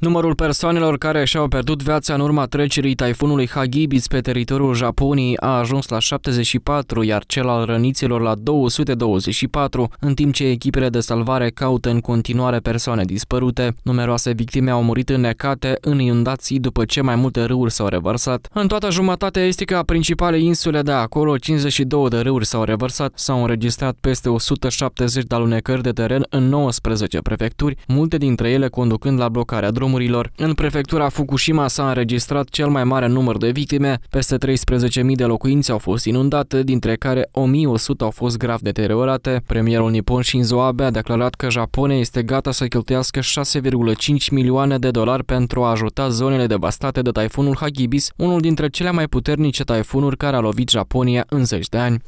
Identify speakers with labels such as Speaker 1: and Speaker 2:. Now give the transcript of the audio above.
Speaker 1: Numărul persoanelor care și-au pierdut viața în urma trecerii taifunului Hagibis pe teritoriul Japoniei a ajuns la 74, iar cel al răniților la 224, în timp ce echipele de salvare caută în continuare persoane dispărute. Numeroase victime au murit necate, în inundații după ce mai multe râuri s-au revărsat. În toată jumătatea estică a principalei insule de acolo, 52 de râuri s-au revărsat, s-au înregistrat peste 170 de alunecări de teren în 19 prefecturi, multe dintre ele conducând la blocarea drumului dromurilor. În prefectura Fukushima s-a înregistrat cel mai mare număr de victime, peste 13.000 de locuințe au fost inundate, dintre care 1100 au fost grav deteriorate. Premierul nipon Shinzo Abe a declarat că Japonia este gata să cheltuiască 6,5 milioane de dolari pentru a ajuta zonele devastate de taifunul Hagibis, unul dintre cele mai puternice taifunuri care a lovit Japonia în zeci de ani.